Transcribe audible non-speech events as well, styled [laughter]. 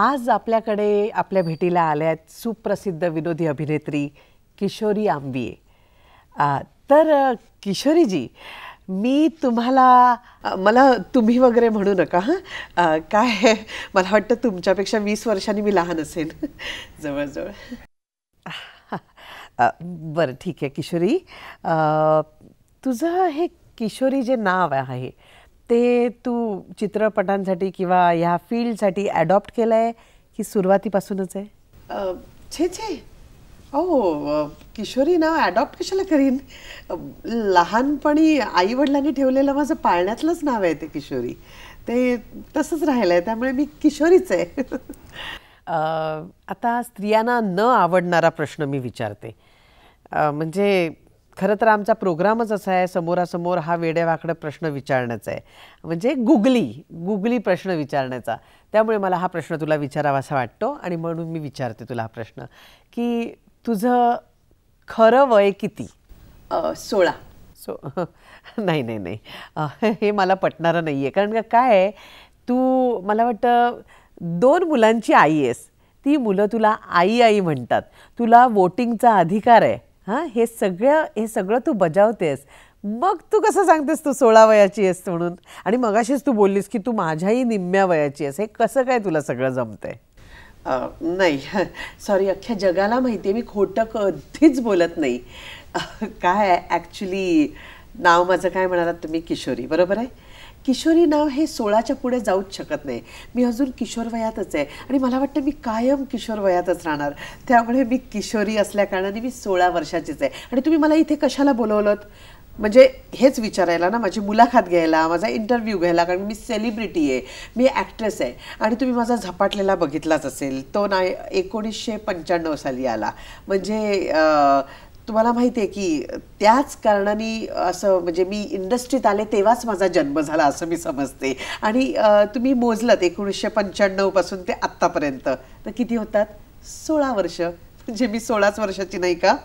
आज आपल्याकडे आपल्या भेटीला आल्या आहेत सुप्रसिद्ध विनोदी अभिनेत्री किशोरी आंबिये तर किशोरीजी मी तुम्हाला मला तुम्ही वगैरे म्हणू नका हां काय मला वाटतं तुमच्यापेक्षा वीस वर्षांनी मी लहान असेल [laughs] जवळजवळ [laughs] बरं ठीक आहे किशोरी तुझं हे किशोरी जे नाव आहे ते तू चित्रपटांसाठी किंवा ह्या फील्डसाठी ॲडॉप्ट केलं आहे की सुरुवातीपासूनच आहे छे छे ओ किशोरी नाव ॲडॉप्ट कशाला करीन लहानपणी आईवडिलांनी ठेवलेलं माझं पाळण्यातलंच नाव आहे ते किशोरी ते तसंच राहिलं आहे त्यामुळे मी किशोरीच आहे आता स्त्रियांना न आवडणारा प्रश्न मी विचारते म्हणजे खरं तर आमचा प्रोग्रामच असा आहे समोरासमोर हा वेड्यावाकडं प्रश्न विचारण्याचा आहे म्हणजे गुगली गुगली प्रश्न विचारण्याचा त्यामुळे मला हा प्रश्न तुला विचारावा असा वाटतो आणि म्हणून मी विचारते तुला हा प्रश्न की तुझं खरं वय किती सोळा सो नाही नाही नाही हे मला पटणारं नाही आहे कारण काय आहे तू मला वाटतं दोन मुलांची आई आहेस ती मुलं तुला आई आई म्हणतात तुला वोटिंगचा अधिकार आहे हां हे सगळं हे सगळं तू बजावतेस मग तू कसं सांगतेस तू सोळा वयाची आहेस म्हणून आणि मगाशीच तू बोललीस की तू माझ्याही निम्म्या वयाची आहेस हे कसं काय तुला सगळं जमतंय नाही सॉरी अख्ख्या जगाला माहिती आहे मी खोटं कधीच बोलत नाही काय ॲक्च्युली नाव माझं काय म्हणालात तुम्ही किशोरी बरोबर आहे किशोरी नाव हे सोळाच्या पुढे जाऊच शकत नाही मी अजून किशोर वयातच आहे आणि मला वाटतं मी कायम किशोर वयातच राहणार त्यामुळे मी किशोरी असल्याकारणाने मी सोळा वर्षाचीच आहे आणि तुम्ही मला इथे कशाला बोलवलं म्हणजे हेच विचारायला ना माझी मुलाखत घ्यायला माझा इंटरव्ह्यू घ्यायला कारण मी सेलिब्रिटी आहे मी ॲक्ट्रेस आहे आणि तुम्ही माझा झपाटलेला बघितलाच असेल तो नाही एकोणीसशे पंच्याण्णव साली आला म्हणजे तुम्हाला माहिती आहे की त्याच कारणाने असं म्हणजे मी इंडस्ट्रीत आले तेव्हाच माझा जन्म झाला असं मी समजते आणि तुम्ही मोजलात एकोणीसशे पासून ते आतापर्यंत तर किती होतात सोळा वर्ष म्हणजे मी सोळाच वर्षाची नाही का